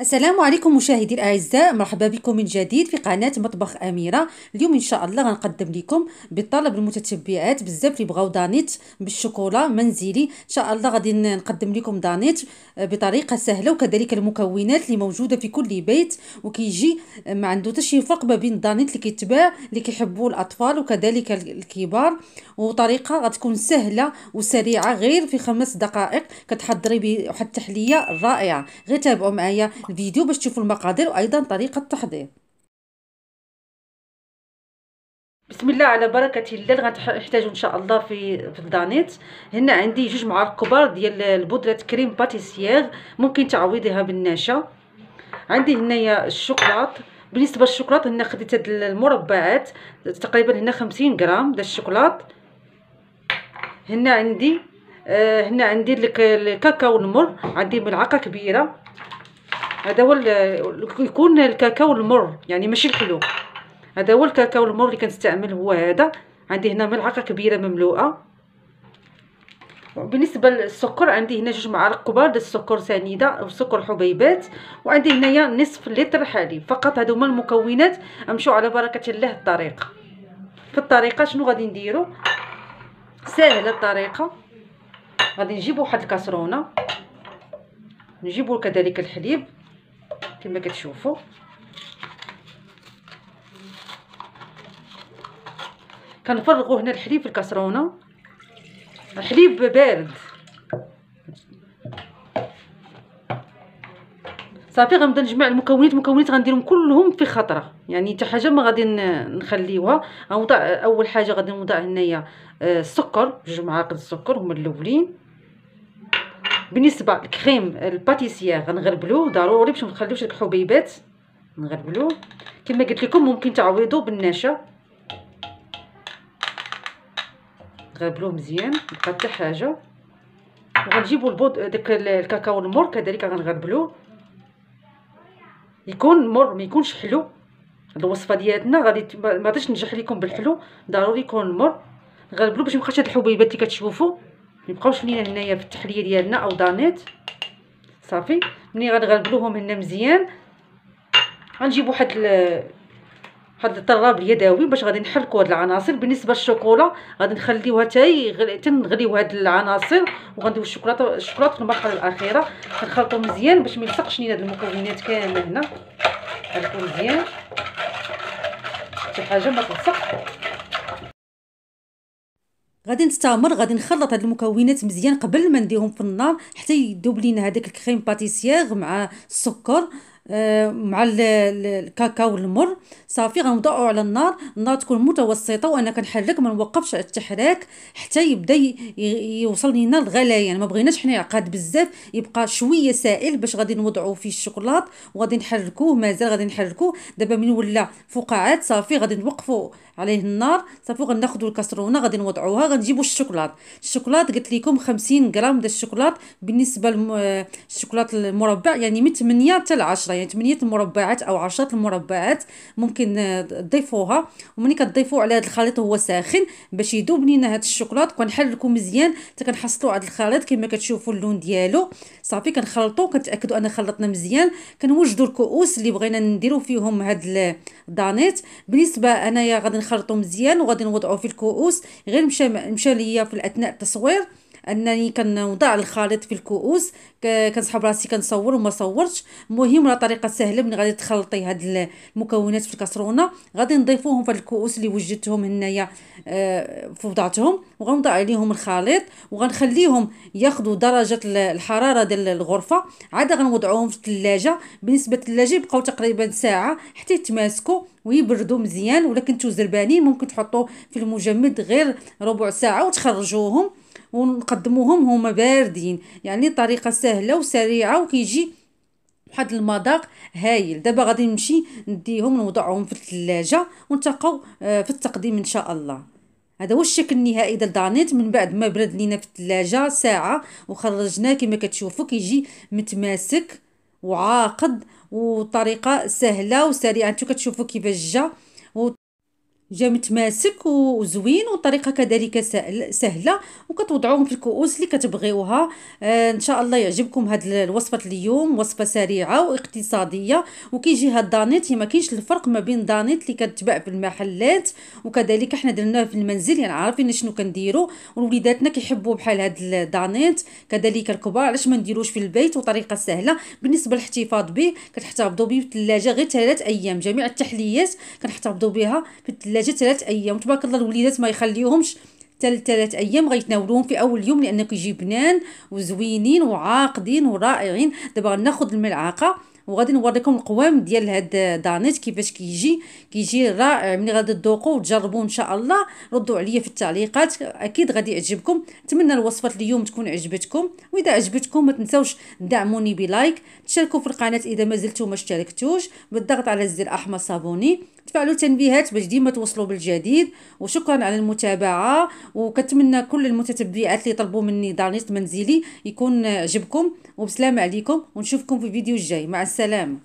السلام عليكم مشاهدي الاعزاء مرحبا بكم من جديد في قناه مطبخ اميره اليوم ان شاء الله غنقدم لكم بالطلب المتتبعات بزاف اللي بغاو دانيت بالشوكولا منزلي ان شاء الله غادي نقدم لكم دانيت بطريقه سهله وكذلك المكونات اللي موجوده في كل بيت وكيجي ما عنده حتى شي فرق ما بين الدانيت اللي كيتباع اللي كيحبوه الاطفال وكذلك الكبار وطريقه غتكون سهله وسريعه غير في خمس دقائق كتحضري بواحد التحليه رائعه غير تابعوا معايا الفيديو باش تشوفوا المقادير وايضا طريقه التحضير بسم الله على بركه الله اللي غنحتاجو ان شاء الله في في الدانيت هنا عندي جوج معالق كبار ديال البودره كريم باتيسيير ممكن تعويضيها بالنشا عندي هنايا الشوكولاط بالنسبه للشوكولاط هنا خديت هاد المربعات تقريبا هنا 50 غرام ديال الشوكولاط هنا عندي آه، هنا عندي الكاكاو المر عندي ملعقه كبيره هذا هو يكون الكاكاو المر يعني ماشي الحلو هذا هو الكاكاو المر اللي كنستعمل هو هذا عندي هنا ملعقه كبيره مملوءه بالنسبه للسكر عندي هنا جوج معالق كبار ديال السكر سنيده او سكر حبيبات وعندي هنايا نصف لتر حليب فقط هادو هما المكونات امشوا على بركه الله الطريقه في الطريقه شنو غادي نديرو ساهله الطريقه غادي نجيبو واحد الكاسرونه نجيبو كذلك الحليب كما كتشوفوا كنفرغوا هنا الحليب في الكسرونه الحليب بارد صافي غنبدا نجمع المكونات المكونات غنديرهم كلهم في خطره يعني حتى حاجه ما غادي نخليوها غنوضع اول حاجه غادي نوضع هنايا آه، السكر جوج معالق السكر هما الاولين بالنسبه لكريم الباتيسيير غنغربلوه ضروري باش ما تخليوش لك حبيبات نغربلوه كما قلت لكم ممكن تعويضوه بالنشا نغربلوه مزيان بقى حتى حاجه وغنجيبوا البود داك الكاكاو المر كذلك غنغربلوه يكون مر ما يكونش حلو هاد الوصفه ديالنا غادي ما غاديش ننجح لكم بالحلو ضروري يكون مر نغربلو باش ما يبقاش هاد الحبيبات اللي كتشوفوا ميبقاوش لينا هنايا في التحليه ديالنا او دانيت صافي ملي غنغلبلوهم هنا مزيان غنجيب واحد واحد الطراب اليدوي باش غادي نحركوا هاد العناصر بالنسبه للشوكولا غادي نخليوها تاي تنغليو هاد العناصر وغنديروا الشوكولاته الشوكولاته في المرحله الاخيره كنخلطو مزيان باش ما يلصقش لينا هاد المكونات كامله هنا غنكون مزيان حتى حاجه ما غادي نستمر غادي نخلط هاد المكونات مزيان قبل ما نديرهم في النار حتى يذوب لينا هذاك الكريم باتيسيير مع السكر مع الكاكاو المر صافي غنوضعو على النار النار تكون متوسطه وانا كنحرك ما نوقفش على التحريك حتى يبدا يوصل لينا الغليان يعني ما بغيناش حنا يعقد بزاف يبقى شويه سائل باش غادي نوضعو فيه الشوكولاط وغادي نحركوه مازال غادي نحركوه دابا من ولا فقاعات صافي غادي نوقفو عليه النار صافي غناخذوا الكسرونه غادي نوضعوها غنجيبو الشوكولاط الشوكولاط قلت لكم 50 غرام ديال الشوكولاط بالنسبه للشوكولاط المربع يعني من 8 حتى 10 يعني 8 المربعات او 10 المربعات ممكن آه، تضيفوها وملي كتضيفوا على هذا الخليط هو ساخن باش يذوب لينا هذا الشوكولات كنحركو مزيان حتى كنحصلوا على الخليط كما كتشوفوا اللون ديالو صافي كنخلطوا كنتاكدوا ان خلطنا مزيان كنوجدوا الكؤوس اللي بغينا نديرو فيهم هاد الدانيت بالنسبه انايا غادي نخلطو مزيان وغادي نوضعو في الكؤوس غير مشى مشى ليا في الاثناء التصوير انني كنوضع الخليط في الكؤوس كنسحب راسي كنصور وما صورتش المهم راه طريقه سهله ملي غادي تخلطي هاد المكونات في الكسرونه غادي نضيفوهم في الكؤوس اللي وجدتهم هنايا آه، في وضعتهم وغنوضع عليهم الخليط وغنخليهم ياخذوا درجه الحراره ديال الغرفه عاد غنوضعوهم في الثلاجه بالنسبه للثلاجه يبقاو تقريبا ساعه حتى يتماسكوا ويبردوا مزيان ولكن كنتو زربانين ممكن تحطوه في المجمد غير ربع ساعه وتخرجوهم ونقدموهم هما باردين يعني طريقه سهله وسريعه وكيجي واحد المذاق هايل دابا غادي نمشي نديهم نوضعهم في الثلاجه ونتلاقاو آه، في التقديم ان شاء الله هذا هو الشكل النهائي ديال دانيت من بعد ما برد لينا في الثلاجه ساعه وخرجناه كما كتشوفوا كيجي متماسك وعاقد وطريقه سهله وسريعه انتو كتشوفوا كيفاش جا جا متماسك وزوين وطريقه كذلك سهله وكتوضعوهم في الكؤوس اللي كتبغيوها آه، ان شاء الله يعجبكم هاد الوصفه اليوم وصفه سريعه واقتصاديه وكيجي هاد الدانيت ما كاينش الفرق ما بين دانيت اللي كتباع في المحلات وكذلك حنا درناه في المنزل يعني عارفين شنو كنديرو ووليداتنا كيحبوا بحال هاد الدانيت كذلك الكبار علاش ما نديروش في البيت وطريقه سهله بالنسبه للاحتفاظ به كنحتفظوا به في الثلاجه غير ثلاث ايام جميع التحليات كنحتفظوا بها في الثلاجه جات ثلاث ايام تبارك الله الوليدات ما يخليوهمش حتى ثلاث ايام غيتناولوهم في اول يوم لانه كيجي بنان وزوينين وعاقدين ورائعين دابا غناخذ الملعقه وغادي نوريكم القوام ديال هاد دانيت كيفاش كيجي كيجي رائع ملي غادي تذوقوا وتجربوه ان شاء الله ردوا عليا في التعليقات اكيد غادي يعجبكم نتمنى الوصفات اليوم تكون عجبتكم واذا عجبتكم ما تنساوش دعموني بلايك تشاركوا في القناه اذا مازلتوا ما اشتركتوش بالضغط على الزر احمر صابوني تفعلوا تنبيهات باش ديما توصلوا بالجديد وشكرا على المتابعه وكنتمنى كل المتتبعات اللي طلبوا مني دانيت منزلي يكون عجبكم وبسلامه عليكم ونشوفكم في الفيديو الجاي مع السلامه السلامة